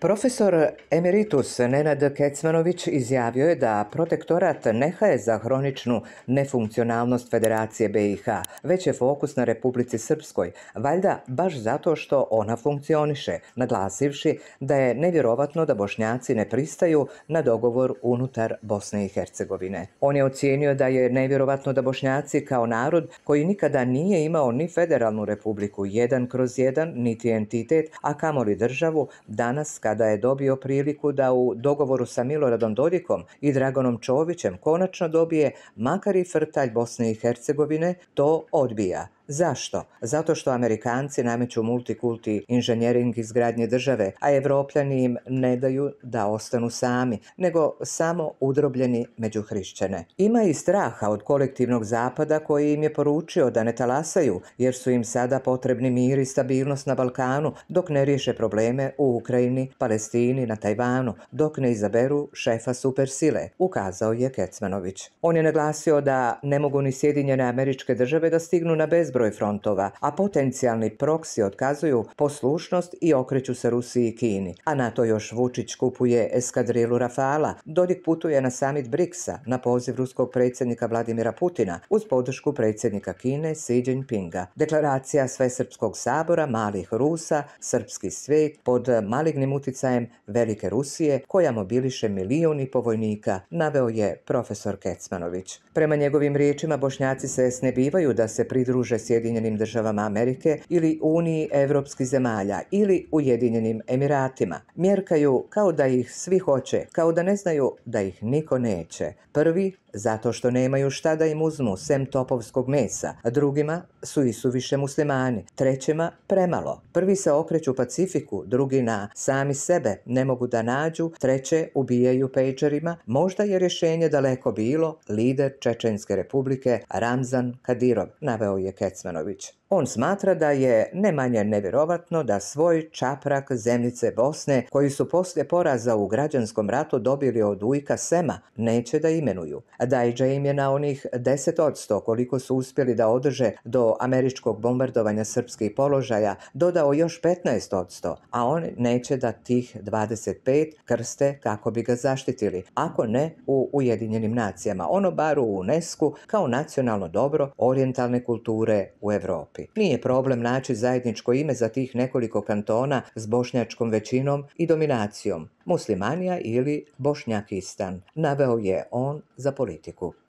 Profesor emeritus Nenad Kecmanović izjavio je da protektorat ne haje za hroničnu nefunkcionalnost Federacije BiH, već je fokus na Republici Srpskoj, valjda baš zato što ona funkcioniše, naglasivši da je nevjerovatno da bošnjaci ne pristaju na dogovor unutar Bosne i Hercegovine. On je ocijenio da je nevjerovatno da bošnjaci kao narod koji nikada nije imao ni federalnu republiku jedan kroz jedan, niti entitet, a kamoli državu, danas kao kada je dobio priliku da u dogovoru sa Miloradom Dodikom i Draganom Čovićem konačno dobije makar i frtalj Bosne i Hercegovine, to odbija. Zašto? Zato što Amerikanci nameću multikulti inženjering izgradnje države, a Evropljani im ne daju da ostanu sami, nego samo udrobljeni među hrišćane. Ima i straha od kolektivnog zapada koji im je poručio da ne talasaju, jer su im sada potrebni mir i stabilnost na Balkanu, dok ne riješe probleme u Ukrajini, Palestini, na Tajvanu, dok ne izaberu šefa supersile, ukazao je Kecmanović. On je naglasio da ne mogu ni Sjedinjene američke države da stignu na bezbroj frontova, a potencijalni proksi otkazuju poslušnost i okreću se Rusiji i Kini. A na to još Vučić kupuje eskadrilu Rafala. Dodik putuje na samit BRICS-a na poziv ruskog predsjednika Vladimira Putina uz podršku predsjednika Kine Xi Jinpinga. Deklaracija Svesrpskog sabora malih Rusa, srpski svijet pod malignim uticajem Velike Rusije koja mobiliše milijun povojnika, naveo je profesor Kecmanović. Prema njegovim riječima Bošnjaci se snebivaju da se pridruže Sjedinjenim državama Amerike ili Uniji evropskih zemalja ili Ujedinjenim Emiratima. Mjerkaju kao da ih svi hoće, kao da ne znaju da ih niko neće. Prvi, zato što nemaju šta da im uzmu sem topovskog mesa, a drugima su i suviše muslimani, trećima premalo. Prvi se okreću Pacifiku, drugi na sami sebe, ne mogu da nađu, treće ubijaju pejčerima, možda je rješenje daleko bilo, lider Čečenske republike Ramzan Kadirov, naveo je اسمنوویچ On smatra da je ne manje nevjerovatno da svoj čaprak zemljice Bosne, koji su poslije poraza u građanskom ratu dobili od ujka Sema, neće da imenuju. Dajđa im je na onih 10% koliko su uspjeli da održe do američkog bombardovanja srpskih položaja, dodao još 15%, a on neće da tih 25 krste kako bi ga zaštitili, ako ne u Ujedinjenim nacijama, ono bar u UNESCO kao nacionalno dobro orijentalne kulture u Europi. Nije problem naći zajedničko ime za tih nekoliko kantona s bošnjačkom većinom i dominacijom, muslimanija ili bošnjakistan, naveo je on za politiku.